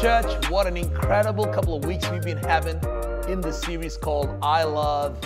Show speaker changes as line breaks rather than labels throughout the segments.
Church, what an incredible couple of weeks we've been having in the series called I Love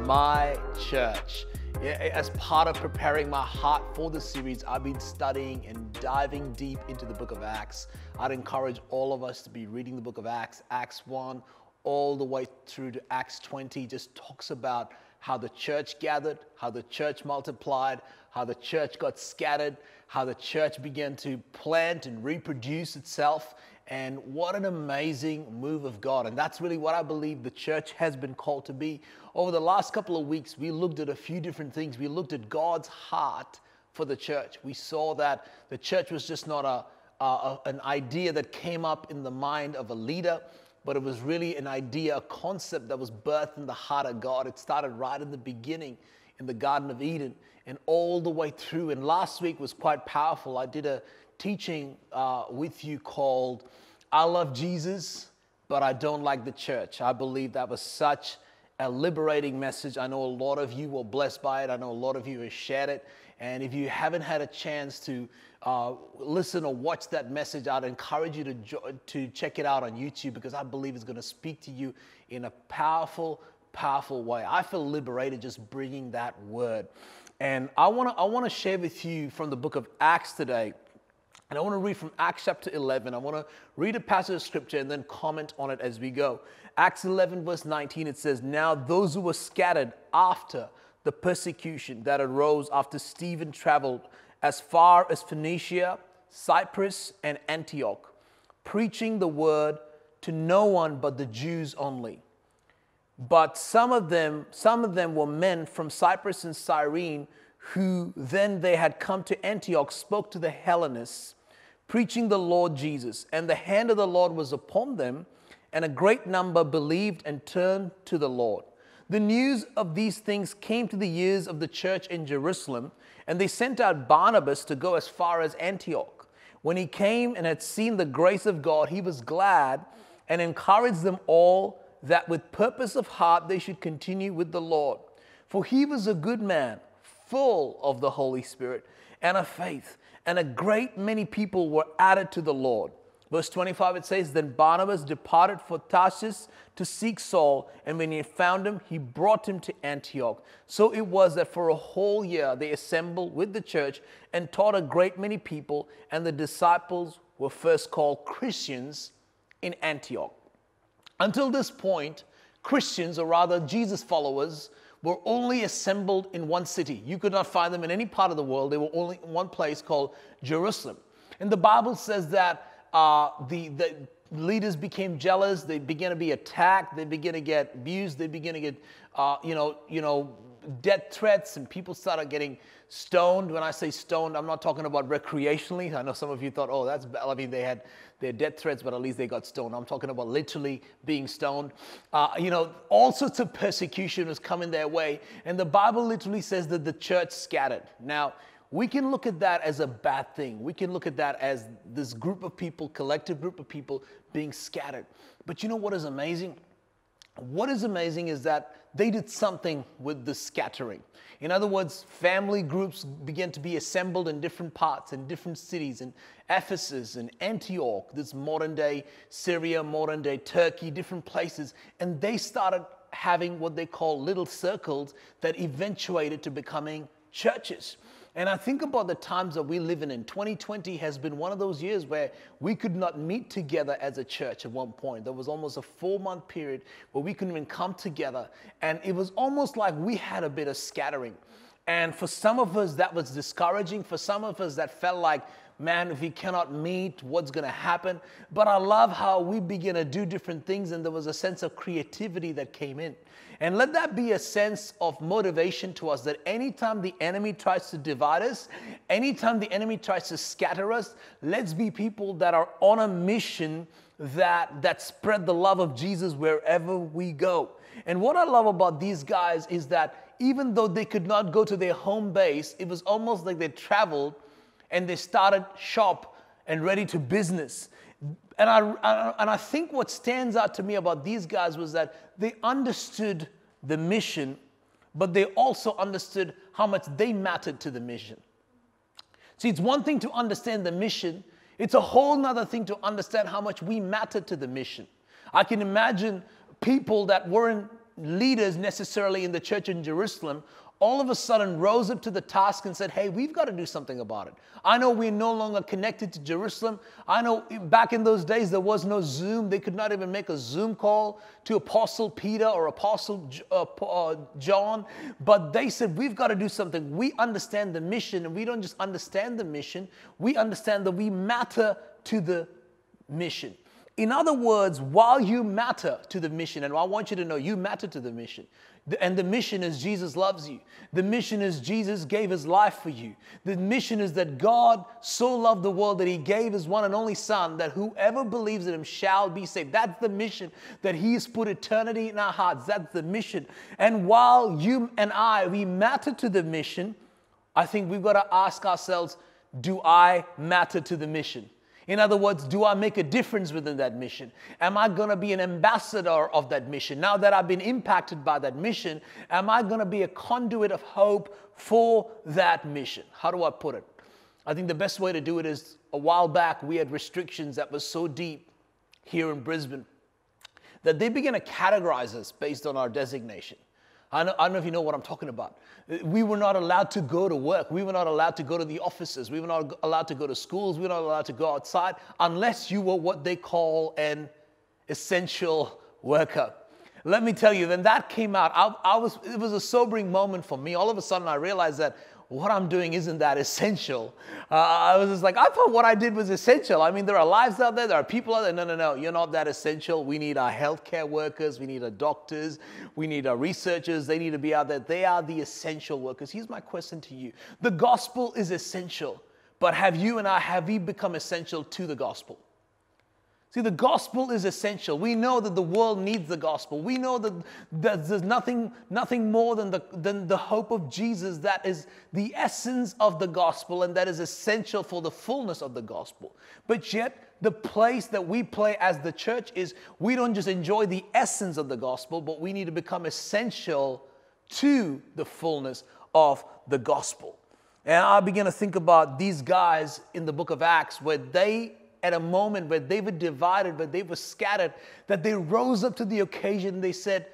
My Church. As part of preparing my heart for the series, I've been studying and diving deep into the book of Acts. I'd encourage all of us to be reading the book of Acts, Acts 1, all the way through to Acts 20 just talks about how the church gathered, how the church multiplied, how the church got scattered, how the church began to plant and reproduce itself. And what an amazing move of God. And that's really what I believe the church has been called to be. Over the last couple of weeks, we looked at a few different things. We looked at God's heart for the church. We saw that the church was just not a, a an idea that came up in the mind of a leader but it was really an idea, a concept that was birthed in the heart of God. It started right in the beginning in the Garden of Eden and all the way through. And last week was quite powerful. I did a teaching uh, with you called I Love Jesus, but I Don't Like the Church. I believe that was such a liberating message. I know a lot of you were blessed by it. I know a lot of you have shared it. And if you haven't had a chance to uh, listen or watch that message, I'd encourage you to, jo- to check it out on YouTube because I believe it's going to speak to you in a powerful, powerful way. I feel liberated just bringing that word. And I want to I wanna share with you from the book of Acts today. And I want to read from Acts chapter 11. I want to read a passage of scripture and then comment on it as we go. Acts 11, verse 19, it says, Now those who were scattered after the persecution that arose after Stephen traveled as far as Phoenicia, Cyprus, and Antioch, preaching the word to no one but the Jews only. But some of them, some of them were men from Cyprus and Cyrene, who then they had come to Antioch, spoke to the Hellenists, preaching the Lord Jesus. And the hand of the Lord was upon them, and a great number believed and turned to the Lord. The news of these things came to the ears of the church in Jerusalem, and they sent out Barnabas to go as far as Antioch. When he came and had seen the grace of God, he was glad and encouraged them all that with purpose of heart they should continue with the Lord. For he was a good man, full of the Holy Spirit and of faith, and a great many people were added to the Lord. Verse 25 it says, Then Barnabas departed for Tarsus to seek Saul, and when he found him, he brought him to Antioch. So it was that for a whole year they assembled with the church and taught a great many people, and the disciples were first called Christians in Antioch. Until this point, Christians, or rather Jesus followers, were only assembled in one city. You could not find them in any part of the world. They were only in one place called Jerusalem. And the Bible says that uh, the, the leaders became jealous. They began to be attacked. They began to get abused. They began to get, uh, you know, you know, death threats, and people started getting stoned. When I say stoned, I'm not talking about recreationally. I know some of you thought, oh, that's bad. I mean, they had their death threats, but at least they got stoned. I'm talking about literally being stoned. Uh, you know, all sorts of persecution was coming their way, and the Bible literally says that the church scattered. Now we can look at that as a bad thing. We can look at that as this group of people, collective group of people being scattered. But you know what is amazing? What is amazing is that they did something with the scattering. In other words, family groups began to be assembled in different parts, in different cities, in Ephesus and Antioch, this modern day Syria, modern day Turkey, different places. And they started having what they call little circles that eventuated to becoming churches. And I think about the times that we live in, and 2020 has been one of those years where we could not meet together as a church at one point. There was almost a four month period where we couldn't even come together. And it was almost like we had a bit of scattering. And for some of us, that was discouraging. For some of us, that felt like, man, if we cannot meet, what's going to happen? But I love how we begin to do different things, and there was a sense of creativity that came in. And let that be a sense of motivation to us that anytime the enemy tries to divide us, anytime the enemy tries to scatter us, let's be people that are on a mission that, that spread the love of Jesus wherever we go. And what I love about these guys is that even though they could not go to their home base, it was almost like they traveled and they started shop and ready to business. And I, and I think what stands out to me about these guys was that they understood the mission, but they also understood how much they mattered to the mission. See, it's one thing to understand the mission, it's a whole nother thing to understand how much we matter to the mission. I can imagine people that weren't leaders necessarily in the church in Jerusalem all of a sudden rose up to the task and said, Hey, we've got to do something about it. I know we're no longer connected to Jerusalem. I know back in those days there was no Zoom. They could not even make a Zoom call to Apostle Peter or Apostle uh, uh, John. But they said, We've got to do something. We understand the mission, and we don't just understand the mission, we understand that we matter to the mission. In other words, while you matter to the mission, and I want you to know you matter to the mission, and the mission is Jesus loves you. The mission is Jesus gave his life for you. The mission is that God so loved the world that he gave his one and only Son that whoever believes in him shall be saved. That's the mission that he's put eternity in our hearts. That's the mission. And while you and I, we matter to the mission, I think we've got to ask ourselves do I matter to the mission? In other words, do I make a difference within that mission? Am I going to be an ambassador of that mission? Now that I've been impacted by that mission, am I going to be a conduit of hope for that mission? How do I put it? I think the best way to do it is a while back, we had restrictions that were so deep here in Brisbane that they began to categorize us based on our designation. I, don't know if you know what I'm talking about. We were not allowed to go to work. We were not allowed to go to the offices. We were not allowed to go to schools. We were not allowed to go outside unless you were what they call an essential worker. Let me tell you, when that came out, I, I was, it was a sobering moment for me. All of a sudden, I realized that what I'm doing isn't that essential. Uh, I was just like, I thought what I did was essential. I mean, there are lives out there, there are people out there. No, no, no, you're not that essential. We need our healthcare workers, we need our doctors, we need our researchers. They need to be out there. They are the essential workers. Here's my question to you The gospel is essential, but have you and I, have we become essential to the gospel? See, the gospel is essential. We know that the world needs the gospel. We know that there's nothing, nothing more than the, than the hope of Jesus that is the essence of the gospel and that is essential for the fullness of the gospel. But yet, the place that we play as the church is we don't just enjoy the essence of the gospel, but we need to become essential to the fullness of the gospel. And I begin to think about these guys in the book of Acts where they at a moment where they were divided, where they were scattered, that they rose up to the occasion. They said,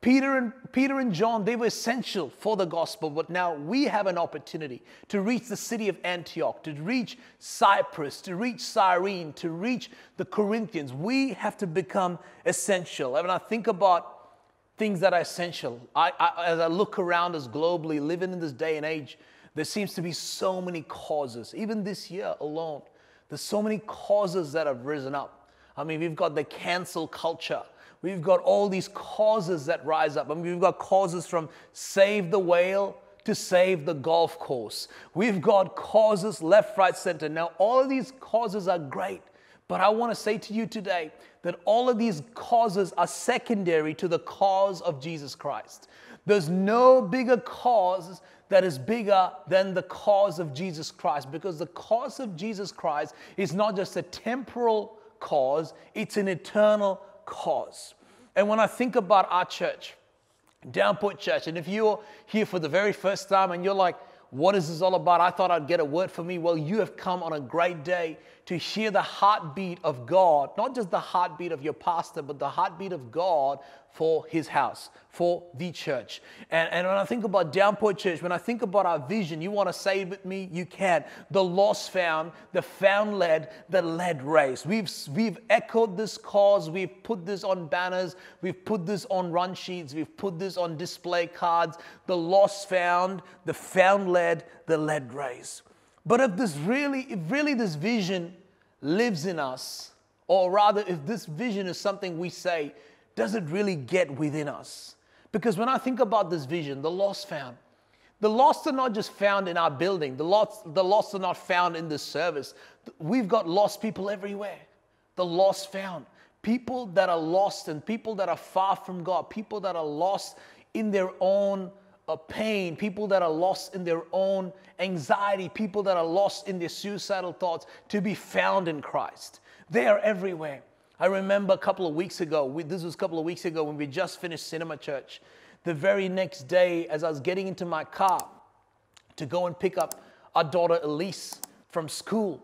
Peter and, Peter and John, they were essential for the gospel, but now we have an opportunity to reach the city of Antioch, to reach Cyprus, to reach Cyrene, to reach the Corinthians. We have to become essential. I mean, I think about things that are essential. I, I, as I look around us globally, living in this day and age, there seems to be so many causes, even this year alone. There's so many causes that have risen up. I mean, we've got the cancel culture. We've got all these causes that rise up. I mean, we've got causes from save the whale to save the golf course. We've got causes left, right, center. Now, all of these causes are great, but I want to say to you today that all of these causes are secondary to the cause of Jesus Christ. There's no bigger cause that is bigger than the cause of Jesus Christ because the cause of Jesus Christ is not just a temporal cause, it's an eternal cause. And when I think about our church, Downport Church, and if you're here for the very first time and you're like, what is this all about? I thought I'd get a word for me. Well, you have come on a great day to hear the heartbeat of God, not just the heartbeat of your pastor, but the heartbeat of God for his house, for the church. And, and when I think about Downpour Church, when I think about our vision, you want to say with me, you can. The lost found, the found led, the led race. We've, we've echoed this cause, we've put this on banners, we've put this on run sheets, we've put this on display cards. The lost found, the found led, the led race. But if this really, if really this vision lives in us, or rather, if this vision is something we say, does it really get within us. Because when I think about this vision, the lost found, the lost are not just found in our building, the lost, the lost are not found in this service. We've got lost people everywhere. The lost found. People that are lost and people that are far from God, people that are lost in their own uh, pain, people that are lost in their own anxiety, people that are lost in their suicidal thoughts, to be found in Christ. They are everywhere. I remember a couple of weeks ago, we, this was a couple of weeks ago when we just finished Cinema Church. The very next day, as I was getting into my car to go and pick up our daughter Elise from school,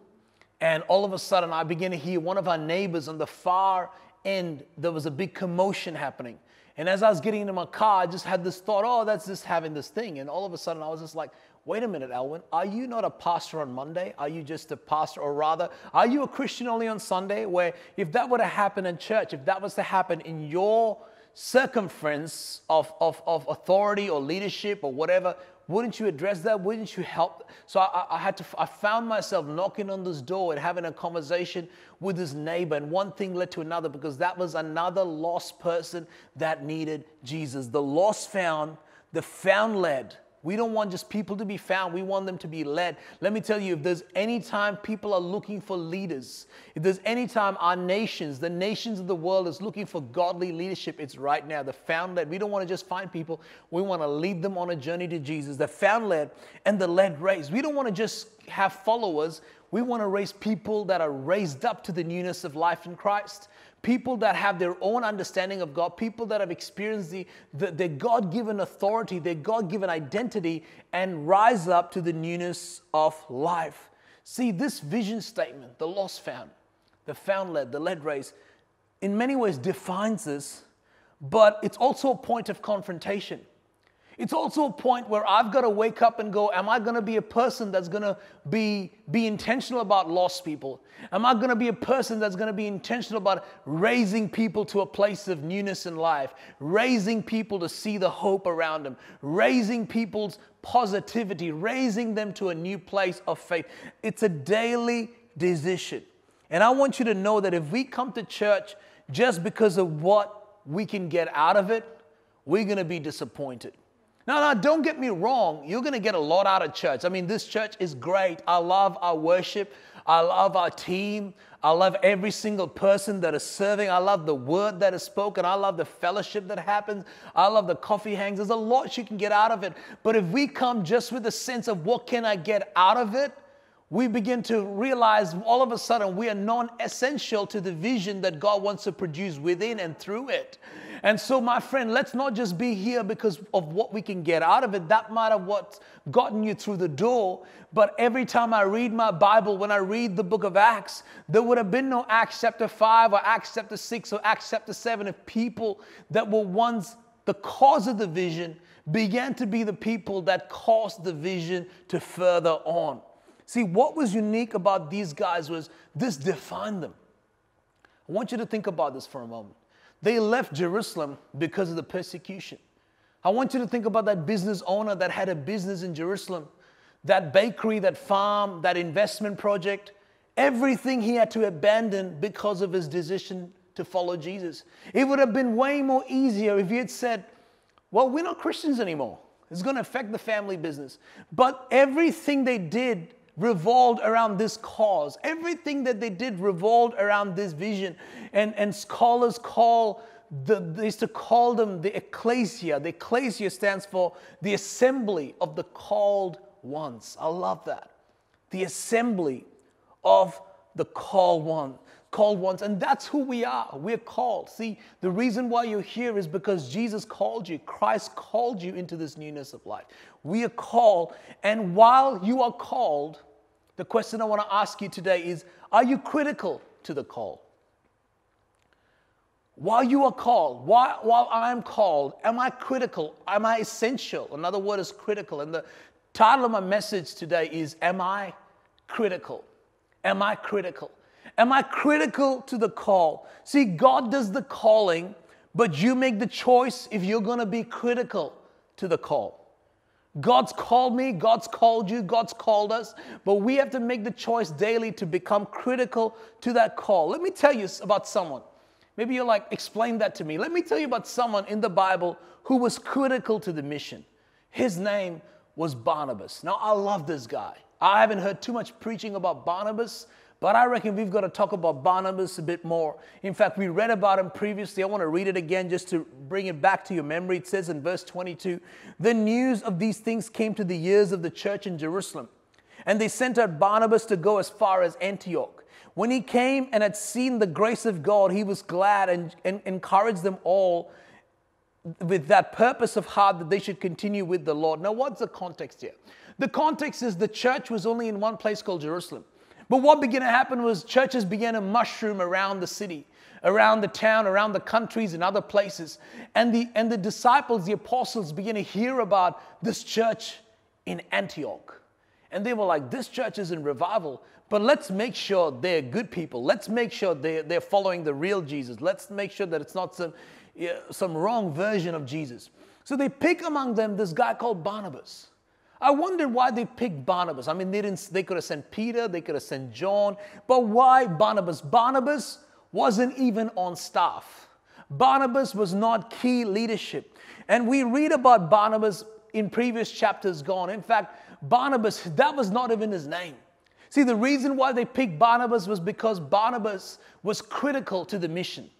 and all of a sudden I began to hear one of our neighbors on the far end, there was a big commotion happening. And as I was getting into my car, I just had this thought, oh, that's just having this thing. And all of a sudden I was just like, Wait a minute, Elwin, are you not a pastor on Monday? Are you just a pastor? Or rather, are you a Christian only on Sunday? Where if that were to happen in church, if that was to happen in your circumference of, of, of authority or leadership or whatever, wouldn't you address that? Wouldn't you help? So I, I, had to, I found myself knocking on this door and having a conversation with this neighbor. And one thing led to another because that was another lost person that needed Jesus. The lost found, the found led. We don't want just people to be found, we want them to be led. Let me tell you if there's any time people are looking for leaders, if there's any time our nations, the nations of the world, is looking for godly leadership, it's right now. The found led. We don't want to just find people, we want to lead them on a journey to Jesus. The found led and the led raised. We don't want to just have followers, we want to raise people that are raised up to the newness of life in Christ people that have their own understanding of God, people that have experienced the, the, their God given authority, their God given identity, and rise up to the newness of life. See, this vision statement, the lost found, the found led, the led raised, in many ways defines this, but it's also a point of confrontation. It's also a point where I've got to wake up and go, Am I going to be a person that's going to be, be intentional about lost people? Am I going to be a person that's going to be intentional about raising people to a place of newness in life, raising people to see the hope around them, raising people's positivity, raising them to a new place of faith? It's a daily decision. And I want you to know that if we come to church just because of what we can get out of it, we're going to be disappointed. Now, now, don't get me wrong. You're going to get a lot out of church. I mean, this church is great. I love our worship. I love our team. I love every single person that is serving. I love the word that is spoken. I love the fellowship that happens. I love the coffee hangs. There's a lot you can get out of it. But if we come just with a sense of what can I get out of it, we begin to realize all of a sudden we are non essential to the vision that God wants to produce within and through it. And so, my friend, let's not just be here because of what we can get out of it. That might have what's gotten you through the door. But every time I read my Bible, when I read the book of Acts, there would have been no Acts chapter 5 or Acts chapter 6 or Acts chapter 7 if people that were once the cause of the vision began to be the people that caused the vision to further on. See, what was unique about these guys was this defined them. I want you to think about this for a moment. They left Jerusalem because of the persecution. I want you to think about that business owner that had a business in Jerusalem, that bakery, that farm, that investment project, everything he had to abandon because of his decision to follow Jesus. It would have been way more easier if he had said, Well, we're not Christians anymore. It's going to affect the family business. But everything they did revolved around this cause. Everything that they did revolved around this vision. And, and scholars call the, they used to call them the ecclesia. The ecclesia stands for the assembly of the called ones. I love that. The assembly of the called one, called ones, and that's who we are. We're called. See, the reason why you're here is because Jesus called you. Christ called you into this newness of life. We are called, and while you are called, the question I want to ask you today is Are you critical to the call? While you are called, while, while I am called, am I critical? Am I essential? Another word is critical. And the title of my message today is Am I critical? Am I critical? Am I critical to the call? See, God does the calling, but you make the choice if you're going to be critical to the call. God's called me, God's called you, God's called us, but we have to make the choice daily to become critical to that call. Let me tell you about someone. Maybe you're like, explain that to me. Let me tell you about someone in the Bible who was critical to the mission. His name was Barnabas. Now, I love this guy. I haven't heard too much preaching about Barnabas but I reckon we've got to talk about Barnabas a bit more. In fact, we read about him previously. I want to read it again just to bring it back to your memory. It says in verse 22 The news of these things came to the ears of the church in Jerusalem, and they sent out Barnabas to go as far as Antioch. When he came and had seen the grace of God, he was glad and, and encouraged them all with that purpose of heart that they should continue with the Lord. Now, what's the context here? The context is the church was only in one place called Jerusalem. But what began to happen was churches began to mushroom around the city, around the town, around the countries and other places. And the, and the disciples, the apostles, began to hear about this church in Antioch. And they were like, this church is in revival, but let's make sure they're good people. Let's make sure they're, they're following the real Jesus. Let's make sure that it's not some, some wrong version of Jesus. So they pick among them this guy called Barnabas. I wonder why they picked Barnabas. I mean, they, didn't, they could have sent Peter, they could have sent John, but why Barnabas? Barnabas wasn't even on staff. Barnabas was not key leadership. And we read about Barnabas in previous chapters gone. In fact, Barnabas, that was not even his name. See, the reason why they picked Barnabas was because Barnabas was critical to the mission.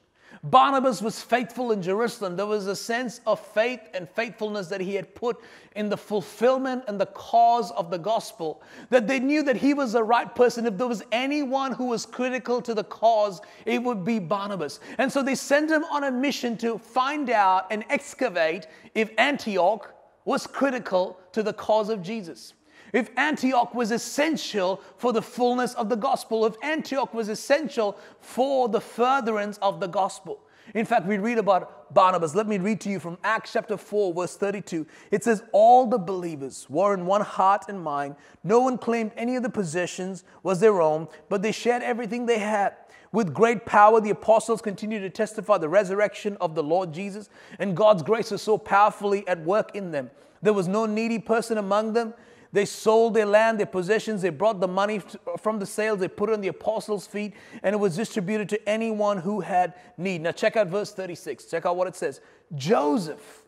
Barnabas was faithful in Jerusalem. There was a sense of faith and faithfulness that he had put in the fulfillment and the cause of the gospel, that they knew that he was the right person. If there was anyone who was critical to the cause, it would be Barnabas. And so they sent him on a mission to find out and excavate if Antioch was critical to the cause of Jesus. If Antioch was essential for the fullness of the gospel, if Antioch was essential for the furtherance of the gospel. In fact, we read about Barnabas. Let me read to you from Acts chapter 4, verse 32. It says, All the believers were in one heart and mind. No one claimed any of the possessions was their own, but they shared everything they had. With great power, the apostles continued to testify the resurrection of the Lord Jesus, and God's grace was so powerfully at work in them. There was no needy person among them. They sold their land, their possessions, they brought the money from the sales, they put it on the apostles' feet, and it was distributed to anyone who had need. Now, check out verse 36. Check out what it says Joseph,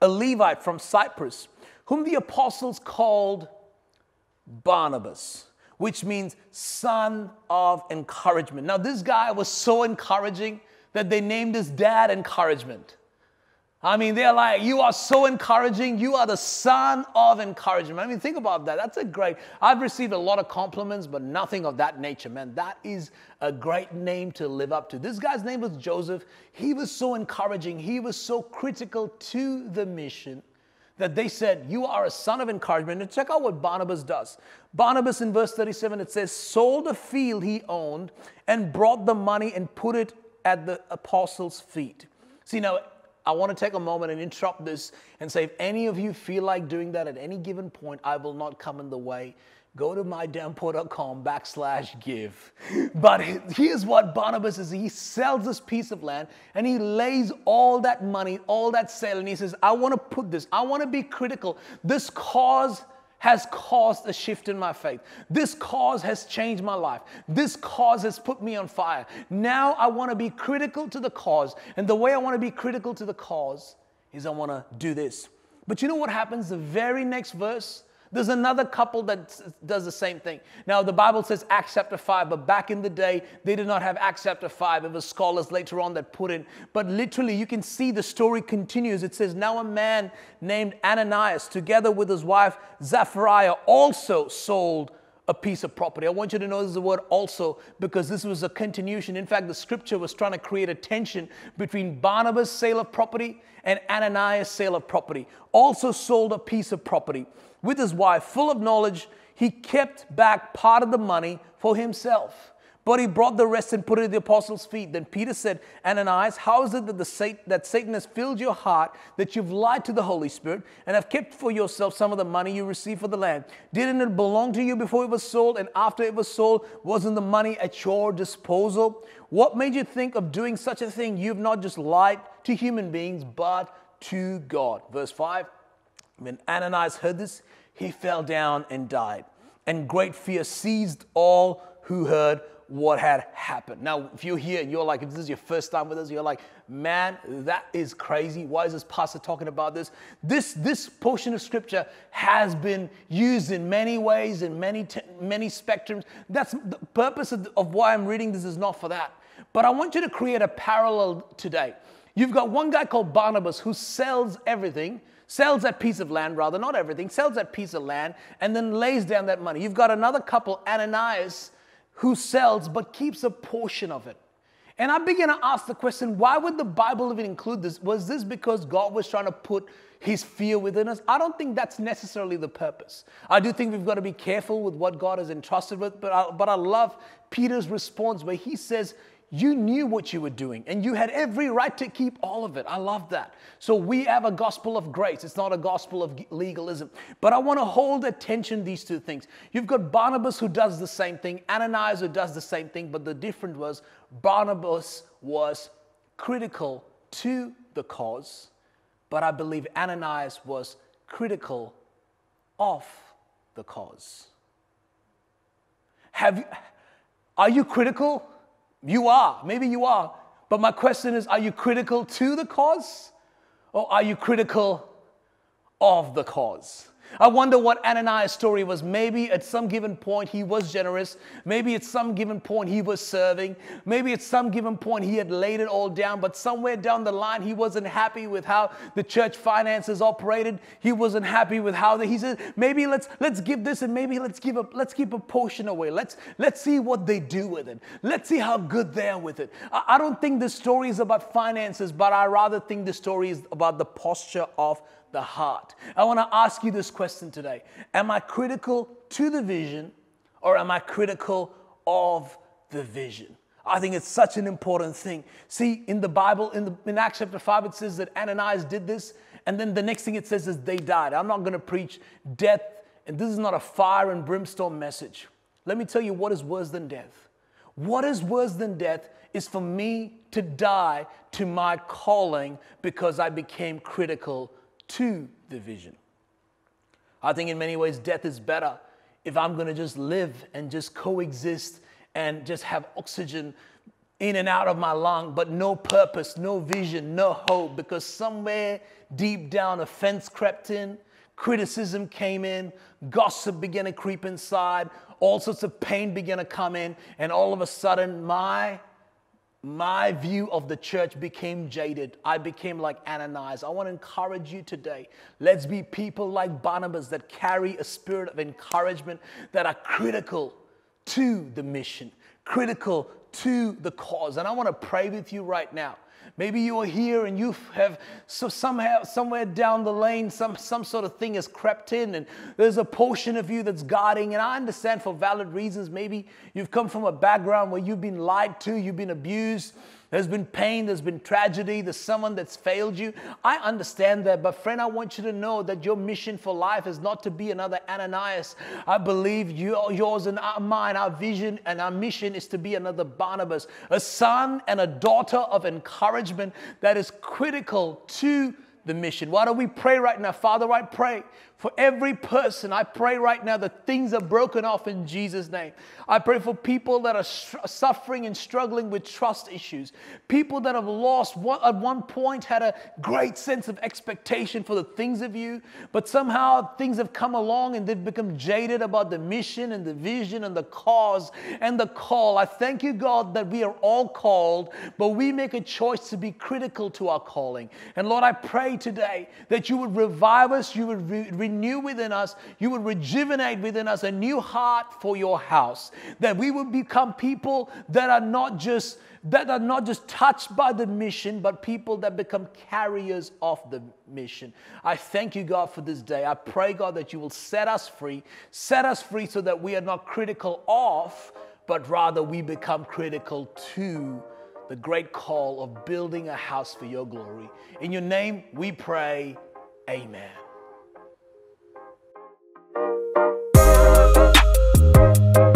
a Levite from Cyprus, whom the apostles called Barnabas which means son of encouragement. Now, this guy was so encouraging that they named his dad encouragement. I mean, they're like, you are so encouraging. You are the son of encouragement. I mean, think about that. That's a great. I've received a lot of compliments, but nothing of that nature, man. That is a great name to live up to. This guy's name was Joseph. He was so encouraging. He was so critical to the mission that they said, You are a son of encouragement. And check out what Barnabas does. Barnabas in verse 37, it says, sold a field he owned and brought the money and put it at the apostles' feet. See, now I want to take a moment and interrupt this and say if any of you feel like doing that at any given point, I will not come in the way. Go to mydownpour.com backslash give. But here's what Barnabas is he sells this piece of land and he lays all that money, all that sale, and he says, I want to put this, I want to be critical. This cause has caused a shift in my faith. This cause has changed my life. This cause has put me on fire. Now I want to be critical to the cause. And the way I want to be critical to the cause is I want to do this. But you know what happens? The very next verse, there's another couple that does the same thing. Now, the Bible says Acts chapter 5, but back in the day, they did not have Acts chapter 5. It was scholars later on that put in. But literally, you can see the story continues. It says, Now a man named Ananias, together with his wife Sapphira, also sold a piece of property. I want you to notice the word also because this was a continuation. In fact, the scripture was trying to create a tension between Barnabas' sale of property and Ananias' sale of property. Also sold a piece of property. With his wife full of knowledge, he kept back part of the money for himself. But he brought the rest and put it at the apostles' feet. Then Peter said, Ananias, how is it that, the sat- that Satan has filled your heart, that you've lied to the Holy Spirit, and have kept for yourself some of the money you received for the land? Didn't it belong to you before it was sold? And after it was sold, wasn't the money at your disposal? What made you think of doing such a thing? You've not just lied to human beings, but to God. Verse 5 when Ananias heard this, he fell down and died. And great fear seized all who heard what had happened. Now, if you're here and you're like, if this is your first time with us, you're like, man, that is crazy. Why is this pastor talking about this? This this portion of scripture has been used in many ways, in many t- many spectrums. That's the purpose of, of why I'm reading this is not for that. But I want you to create a parallel today. You've got one guy called Barnabas who sells everything sells that piece of land, rather, not everything, sells that piece of land, and then lays down that money. You've got another couple, Ananias, who sells but keeps a portion of it. And I begin to ask the question why would the Bible even include this? Was this because God was trying to put his fear within us? I don't think that's necessarily the purpose. I do think we've got to be careful with what God has entrusted with, but I, but I love Peter's response where he says, you knew what you were doing and you had every right to keep all of it. I love that. So we have a gospel of grace. It's not a gospel of legalism. But I want to hold attention these two things. You've got Barnabas who does the same thing, Ananias who does the same thing, but the difference was Barnabas was critical to the cause, but I believe Ananias was critical of the cause. Have you, are you critical? You are, maybe you are. But my question is are you critical to the cause or are you critical of the cause? I wonder what Ananias' story was. Maybe at some given point he was generous. Maybe at some given point he was serving. Maybe at some given point he had laid it all down, but somewhere down the line he wasn't happy with how the church finances operated. He wasn't happy with how the, he said, maybe let's let's give this and maybe let's give a let's keep a portion away. Let's let's see what they do with it. Let's see how good they are with it. I, I don't think this story is about finances, but I rather think the story is about the posture of the heart. I want to ask you this question today Am I critical to the vision or am I critical of the vision? I think it's such an important thing. See, in the Bible, in, the, in Acts chapter 5, it says that Ananias did this, and then the next thing it says is they died. I'm not going to preach death, and this is not a fire and brimstone message. Let me tell you what is worse than death. What is worse than death is for me to die to my calling because I became critical to the vision. I think in many ways, death is better if I'm gonna just live and just coexist and just have oxygen in and out of my lung, but no purpose, no vision, no hope, because somewhere deep down, offense crept in, criticism came in, gossip began to creep inside, all sorts of pain began to come in, and all of a sudden, my my view of the church became jaded. I became like Ananias. I want to encourage you today. Let's be people like Barnabas that carry a spirit of encouragement that are critical to the mission, critical to the cause. And I want to pray with you right now Maybe you are here and you have so somehow, somewhere down the lane, some, some sort of thing has crept in and there's a portion of you that's guarding. And I understand for valid reasons, maybe you've come from a background where you've been lied to, you've been abused there's been pain, there's been tragedy, there's someone that's failed you. I understand that, but friend, I want you to know that your mission for life is not to be another Ananias. I believe you, yours and our mine, our vision and our mission is to be another Barnabas, a son and a daughter of encouragement that is critical to the mission. Why don't we pray right now? Father, I pray for every person. I pray right now that things are broken off in Jesus' name. I pray for people that are suffering and struggling with trust issues, people that have lost what at one point had a great sense of expectation for the things of you, but somehow things have come along and they've become jaded about the mission and the vision and the cause and the call. I thank you, God, that we are all called, but we make a choice to be critical to our calling. And Lord, I pray today that you would revive us, you would re- renew within us, you would rejuvenate within us a new heart for your house, that we would become people that are not just that are not just touched by the mission, but people that become carriers of the mission. I thank you, God, for this day. I pray, God, that you will set us free, set us free so that we are not critical of, but rather we become critical to the great call of building a house for your glory. In your name we pray, amen. Thank you.